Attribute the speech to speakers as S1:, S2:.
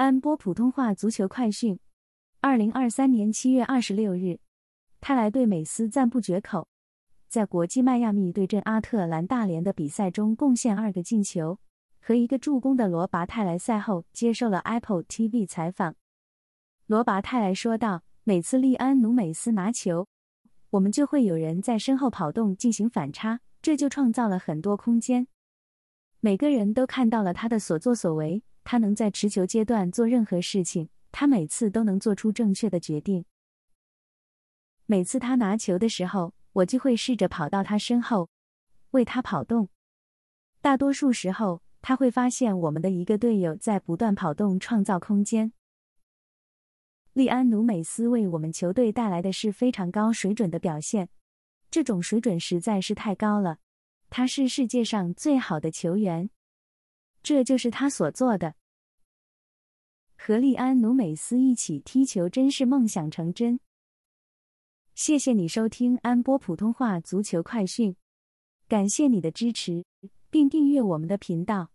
S1: 安播普通话足球快讯：二零二三年七月二十六日，泰莱对美斯赞不绝口。在国际迈亚密对阵阿特兰大联的比赛中，贡献二个进球和一个助攻的罗拔泰莱赛后接受了 Apple TV 采访。罗拔泰莱说道：“每次利安努美斯拿球，我们就会有人在身后跑动进行反差，这就创造了很多空间。每个人都看到了他的所作所为。”他能在持球阶段做任何事情，他每次都能做出正确的决定。每次他拿球的时候，我就会试着跑到他身后，为他跑动。大多数时候，他会发现我们的一个队友在不断跑动，创造空间。利安努美斯为我们球队带来的是非常高水准的表现，这种水准实在是太高了。他是世界上最好的球员，这就是他所做的。和利安努美斯一起踢球，真是梦想成真。谢谢你收听安波普通话足球快讯，感谢你的支持，并订阅我们的频道。